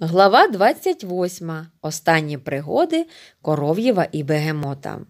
Глава 28. Останні пригоди коров'єва і бегемота.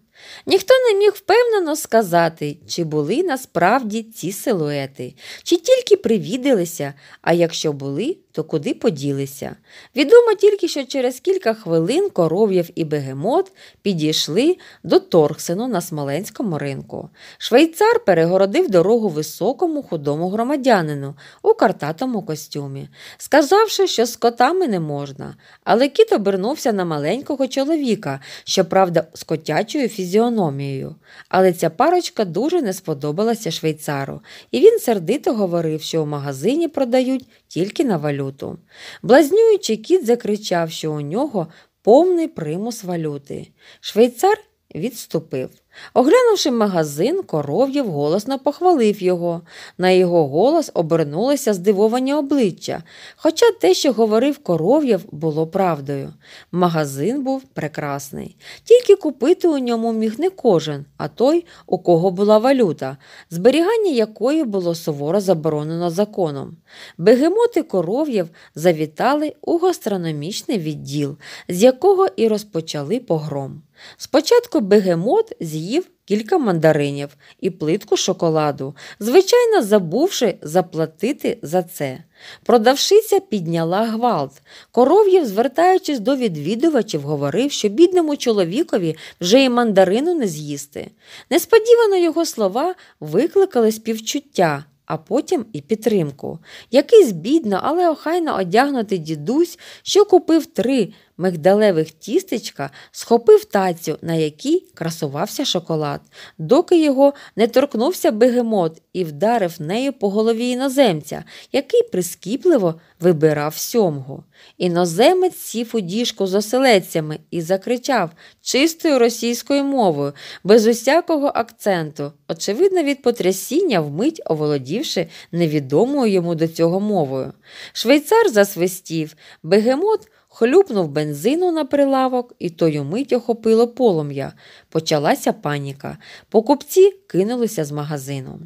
Ніхто не міг впевнено сказати, чи були насправді ці силуети, чи тільки привідилися, а якщо були, то куди поділися. Відомо тільки, що через кілька хвилин коров'яв і бегемот підійшли до Торгсену на смоленському ринку. Швейцар перегородив дорогу високому худому громадянину у картатому костюмі, сказавши, що з котами не можна, але кіт обернувся на маленького чоловіка, щоправда, з котячою фізіологією фізіономією, але ця парочка дуже не сподобалася швейцару, і він сердито говорив, що у магазині продають тільки на валюту. Блазнюючий кіт закричав, що у нього повний примус валюти. Швейцар відступив. Оглянувши магазин, коров'єв голосно похвалив його. На його голос обернулося здивовані обличчя, хоча те, що говорив коров'єв, було правдою. Магазин був прекрасний. Тільки купити у ньому міг не кожен, а той, у кого була валюта, зберігання якої було суворо заборонено законом. Бегемоти коров'єв завітали у гастрономічний відділ, з якого і розпочали погром. Спочатку бегемот з'їв кілька мандаринів і плитку шоколаду, звичайно, забувши заплатити за це. Продавшиця підняла гвалт. Коров'єв, звертаючись до відвідувачів, говорив, що бідному чоловікові вже і мандарину не з'їсти. Несподівано його слова викликали співчуття. А потім і підтримку. Якийсь бідно, але охайно одягнутий дідусь, що купив три мигдалевих тістечка схопив тацю, на якій красувався шоколад, доки його не торкнувся бегемот і вдарив нею по голові іноземця, який прискіпливо вибирав сьомгу. Іноземець сів у діжку з оселецями і закричав чистою російською мовою, без усякого акценту, очевидно, від потрясіння вмить оволодівши невідомою йому до цього мовою. Швейцар засвистів, бегемот хлюпнув бензину на прилавок, і тою мить охопило полум'я. Почалася паніка. Покупці кинулися з магазину.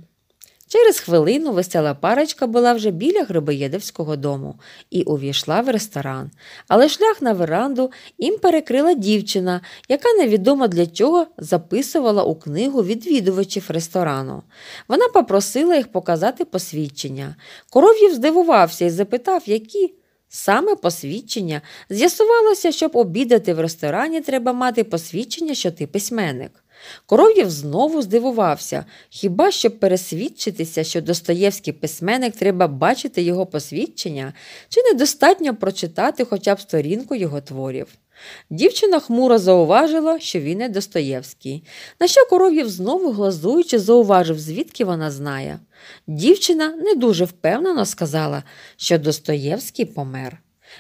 Через хвилину весела парочка була вже біля Грибоєдовського дому і увійшла в ресторан. Але шлях на веранду їм перекрила дівчина, яка невідомо для чого записувала у книгу відвідувачів ресторану. Вона попросила їх показати посвідчення. Коров'їв здивувався і запитав, які Саме посвідчення з'ясувалося, щоб обідати в ресторані, треба мати посвідчення, що ти письменник. Коров'єв знову здивувався хіба щоб пересвідчитися, що Достоєвський письменник треба бачити його посвідчення, чи недостатньо прочитати хоча б сторінку його творів. Дівчина хмуро зауважила, що він не Достоєвський, на що коров'єв знову глазуючи зауважив, звідки вона знає. Дівчина не дуже впевнено сказала, що Достоєвський помер.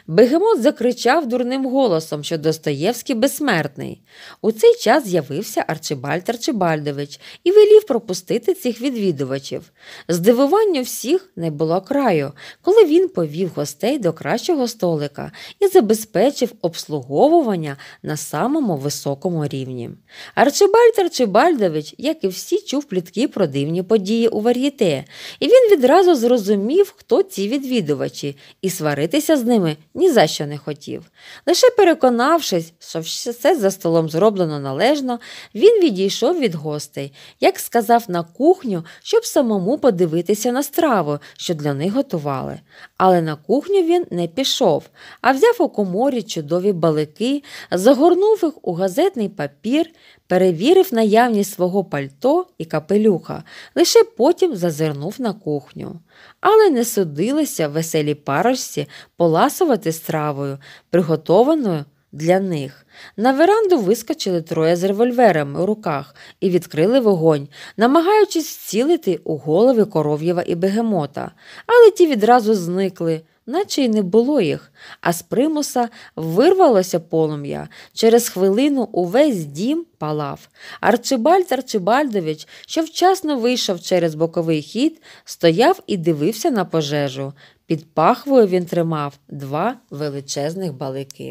Бегемот закричав дурним голосом, що Достоєвський безсмертний. У цей час з'явився Арчибальд Арчибальдович і велів пропустити цих відвідувачів. Здивування всіх не було краю, коли він повів гостей до кращого столика і забезпечив обслуговування на самому високому рівні. Арчибальд Арчибальдович, як і всі, чув плітки про дивні події у вар'єте, і він відразу зрозумів, хто ці відвідувачі, і сваритися з ними мене ні за що не хотів. Лише переконавшись, що все за столом зроблено належно, він відійшов від гостей, як сказав на кухню, щоб самому подивитися на страву, що для них готували. Але на кухню він не пішов, а взяв у коморі чудові балики, загорнув їх у газетний папір, перевірив наявність свого пальто і капелюха, лише потім зазирнув на кухню. Але не судилися в веселій парочці поласувати стравою, приготованою для них. На веранду вискочили троє з револьверами у руках і відкрили вогонь, намагаючись цілити у голови коров'єва і бегемота, але ті відразу зникли наче й не було їх, а з примуса вирвалося полум'я. Через хвилину увесь дім палав. Арчибальд Арчибальдович, що вчасно вийшов через боковий хід, стояв і дивився на пожежу. Під пахвою він тримав два величезних балики.